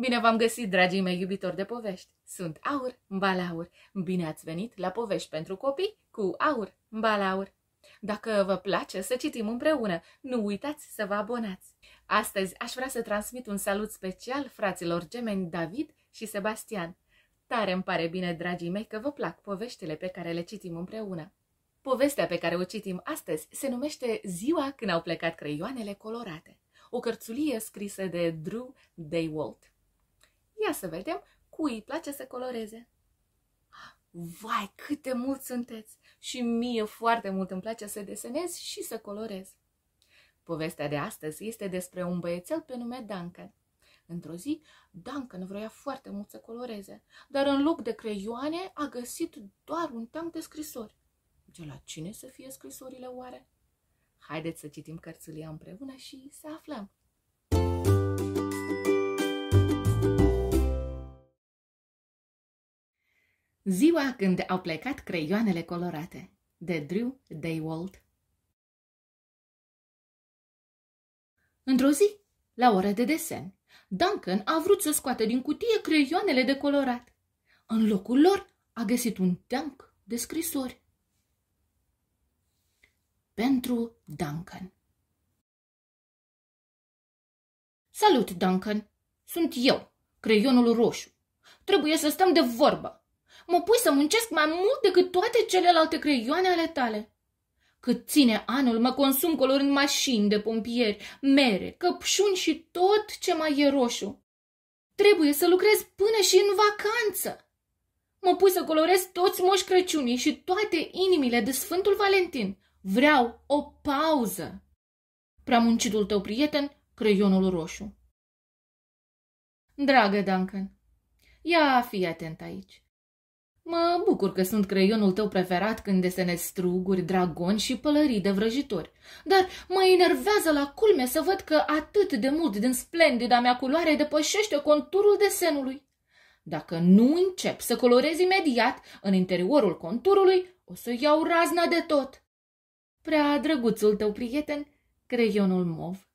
Bine v-am găsit, dragii mei iubitori de povești! Sunt Aur Balaur. Bine ați venit la Povești pentru copii cu Aur Balaur. Dacă vă place să citim împreună, nu uitați să vă abonați. Astăzi aș vrea să transmit un salut special fraților gemeni David și Sebastian. Tare îmi pare bine, dragii mei, că vă plac poveștile pe care le citim împreună. Povestea pe care o citim astăzi se numește Ziua când au plecat creioanele colorate, o cărțulie scrisă de Drew Daywalt. Ia să vedem cui îi place să coloreze. Vai, cât de mult sunteți! Și mie foarte mult îmi place să desenez și să colorez. Povestea de astăzi este despre un băiețel pe nume Duncan. Într-o zi, Duncan vroia foarte mult să coloreze, dar în loc de creioane a găsit doar un tank de scrisori. De la cine să fie scrisorile oare? Haideți să citim cărțulia împreună și să aflăm. Ziua când au plecat creioanele colorate de Drew Daywalt Într-o zi, la ora de desen, Duncan a vrut să scoată din cutie creioanele de colorat. În locul lor a găsit un teanc de scrisori. Pentru Duncan Salut, Duncan! Sunt eu, creionul roșu. Trebuie să stăm de vorbă mă pui să muncesc mai mult decât toate celelalte creioane ale tale. Cât ține anul, mă consum colorând mașini de pompieri, mere, căpșuni și tot ce mai e roșu. Trebuie să lucrez până și în vacanță. Mă pui să colorez toți moș Crăciunii și toate inimile de Sfântul Valentin. Vreau o pauză. Prea muncitul tău prieten, creionul roșu. Dragă Duncan, ia fi atent aici. Mă bucur că sunt creionul tău preferat când desenez struguri, dragoni și pălării de vrăjitori. Dar mă enervează la culme să văd că atât de mult din splendida mea culoare depășește conturul desenului. Dacă nu încep să colorez imediat în interiorul conturului, o să iau razna de tot. Prea drăguțul tău prieten, creionul mov.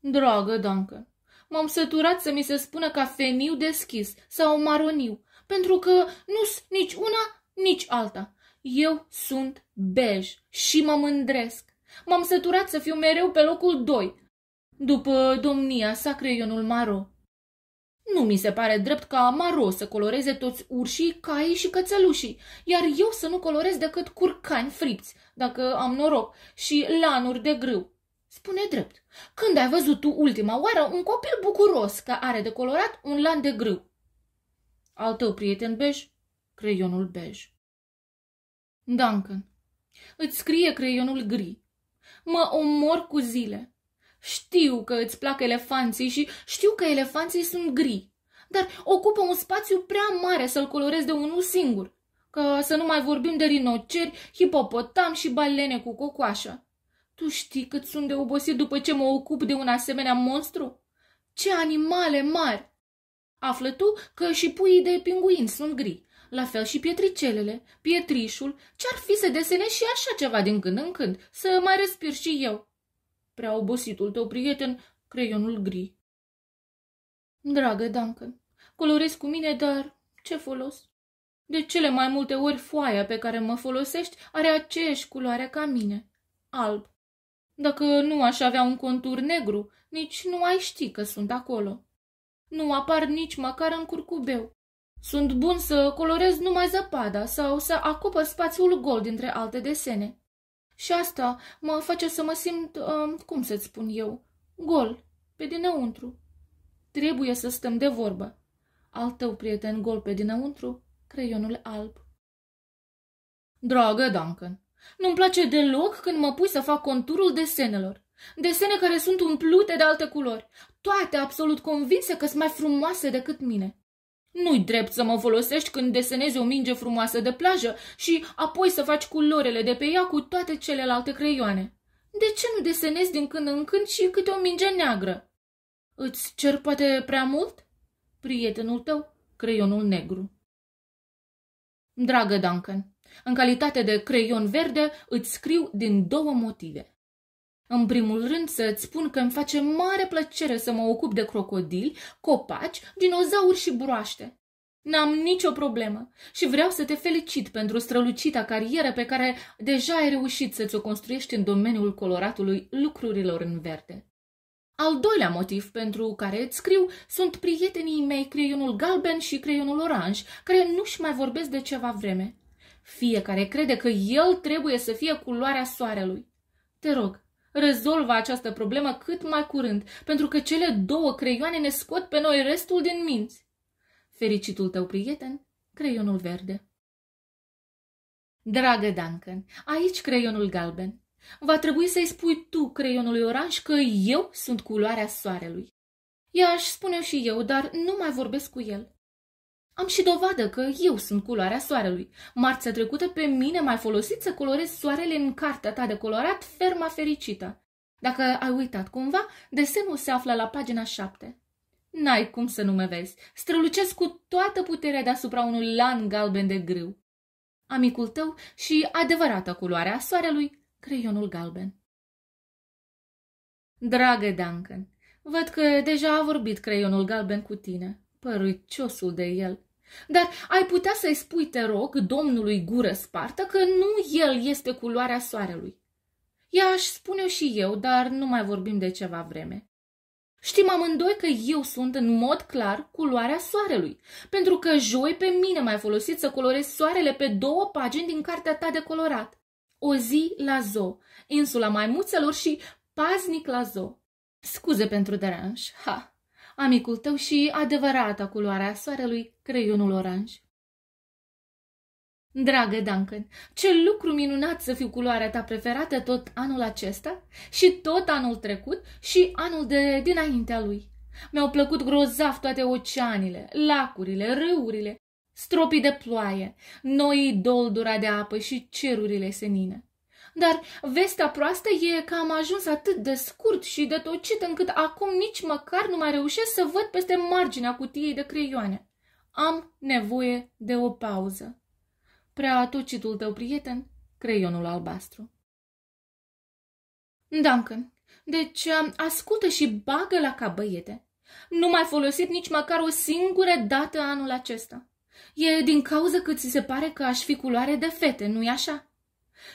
Dragă, Duncan, m-am săturat să mi se spună ca feniu deschis sau maroniu, pentru că nu sunt nici una, nici alta. Eu sunt bej și mă mândresc. M-am săturat să fiu mereu pe locul doi. după domnia sa creionul Maro. Nu mi se pare drept ca Maro să coloreze toți urșii, caii și cățelușii, iar eu să nu colorez decât curcani fripți, dacă am noroc, și lanuri de grâu. Spune drept, când ai văzut tu ultima oară un copil bucuros că are de colorat un lan de grâu? Al tău prieten bej? Creionul bej. Duncan. Îți scrie creionul gri. Mă omor cu zile. Știu că îți plac elefanții și știu că elefanții sunt gri, dar ocupă un spațiu prea mare să-l colorez de unul singur, că să nu mai vorbim de rinoceri, hipopotam și balene cu cocoașă. Tu știi cât sunt de obosit după ce mă ocup de un asemenea monstru? Ce animale mari! Află tu că și puii de pinguin sunt gri. La fel și pietricelele, pietrișul, ce-ar fi să desene și așa ceva din când în când, să mai respir și eu. Prea obositul tău prieten, creionul gri. Dragă Duncan, colorezi cu mine, dar ce folos? De cele mai multe ori foaia pe care mă folosești are aceeași culoare ca mine, alb. Dacă nu aș avea un contur negru, nici nu ai ști că sunt acolo nu apar nici măcar în curcubeu. Sunt bun să colorez numai zăpada sau să acopăr spațiul gol dintre alte desene. Și asta mă face să mă simt, uh, cum să-ți spun eu, gol, pe dinăuntru. Trebuie să stăm de vorbă. Al tău prieten gol pe dinăuntru, creionul alb. Dragă Duncan, nu-mi place deloc când mă pui să fac conturul desenelor. Desene care sunt umplute de alte culori, toate absolut convinse că sunt mai frumoase decât mine. Nu-i drept să mă folosești când desenezi o minge frumoasă de plajă și apoi să faci culorile de pe ea cu toate celelalte creioane. De ce nu desenezi din când în când și câte o minge neagră? Îți cer poate prea mult? Prietenul tău, creionul negru. Dragă Duncan, în calitate de creion verde îți scriu din două motive. În primul rând să-ți spun că îmi face mare plăcere să mă ocup de crocodili, copaci, dinozauri și broaște. N-am nicio problemă și vreau să te felicit pentru strălucita carieră pe care deja ai reușit să-ți o construiești în domeniul coloratului lucrurilor în verde. Al doilea motiv pentru care îți scriu sunt prietenii mei creionul galben și creionul oranj, care nu-și mai vorbesc de ceva vreme. Fiecare crede că el trebuie să fie culoarea soarelui. Te rog, rezolvă această problemă cât mai curând, pentru că cele două creioane ne scot pe noi restul din minți. Fericitul tău prieten, creionul verde. Dragă Duncan, aici creionul galben. Va trebui să-i spui tu creionului oranj că eu sunt culoarea soarelui. Ea aș spune și eu, dar nu mai vorbesc cu el. Am și dovadă că eu sunt culoarea soarelui. Marțea trecută pe mine m-ai folosit să colorez soarele în cartea ta de colorat Ferma fericită. Dacă ai uitat cumva, desenul se află la pagina 7. N-ai cum să nu mă vezi. Strălucesc cu toată puterea deasupra unui lan galben de grâu. Amicul tău și adevărata a soarelui, creionul galben. Dragă Duncan, văd că deja a vorbit creionul galben cu tine părâciosul de el. Dar ai putea să-i spui, te rog, domnului gură spartă că nu el este culoarea soarelui. Ea aș spune și eu, dar nu mai vorbim de ceva vreme. Știm amândoi că eu sunt în mod clar culoarea soarelui, pentru că joi pe mine mai folosit să colorez soarele pe două pagini din cartea ta de colorat. O zi la zo, insula maimuțelor și paznic la zo. Scuze pentru deranj, ha! amicul tău și adevărata culoare a soarelui, creionul oranj. Dragă Duncan, ce lucru minunat să fiu culoarea ta preferată tot anul acesta și tot anul trecut și anul de dinaintea lui. Mi-au plăcut grozav toate oceanile, lacurile, râurile, stropii de ploaie, noi doldura de apă și cerurile senine. Dar vestea proastă e că am ajuns atât de scurt și de tocit încât acum nici măcar nu mai reușesc să văd peste marginea cutiei de creioane. Am nevoie de o pauză. Prea tocitul tău prieten, creionul albastru. Duncan, deci um, ascultă și bagă la ca băiete. Nu mai folosit nici măcar o singură dată anul acesta. E din cauza că ți se pare că aș fi culoare de fete, nu-i așa?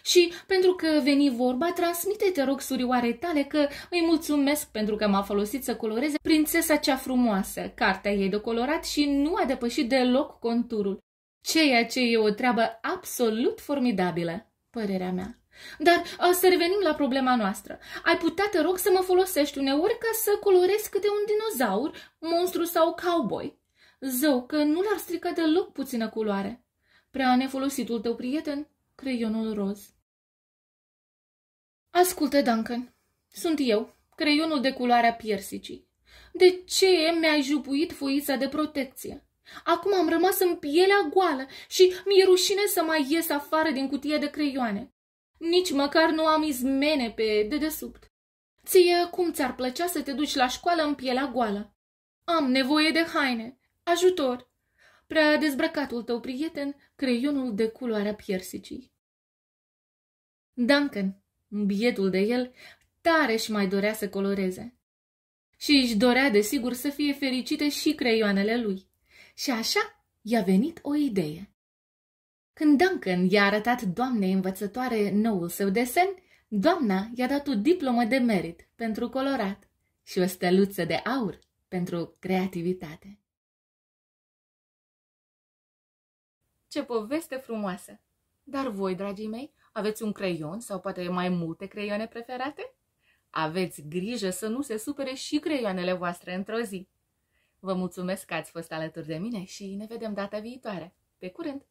Și, pentru că veni vorba, transmite, te rog, surioare tale că îi mulțumesc pentru că m-a folosit să coloreze Prințesa cea frumoasă. Cartea ei de colorat și nu a depășit deloc conturul. Ceea ce e o treabă absolut formidabilă, părerea mea. Dar uh, să revenim la problema noastră. Ai putea, te rog, să mă folosești uneori ca să colorez câte un dinozaur, monstru sau cowboy. Zău, că nu l-ar strica deloc puțină culoare. Prea nefolositul tău prieten creionul roz. Ascultă, Duncan, sunt eu, creionul de culoarea piersicii. De ce mi-ai jupuit foița de protecție? Acum am rămas în pielea goală și mi-e rușine să mai ies afară din cutia de creioane. Nici măcar nu am izmene pe dedesubt. Ție cum ți-ar plăcea să te duci la școală în pielea goală? Am nevoie de haine, ajutor, prea dezbrăcatul tău prieten creionul de culoarea piersicii. Duncan, bietul de el, tare și mai dorea să coloreze. Și își dorea, desigur, să fie fericite și creioanele lui. Și așa i-a venit o idee. Când Duncan i-a arătat doamnei învățătoare noul său desen, doamna i-a dat o diplomă de merit pentru colorat și o steluță de aur pentru creativitate. Ce poveste frumoasă! Dar voi, dragii mei, aveți un creion sau poate mai multe creioane preferate? Aveți grijă să nu se supere și creioanele voastre într-o zi. Vă mulțumesc că ați fost alături de mine și ne vedem data viitoare. Pe curând!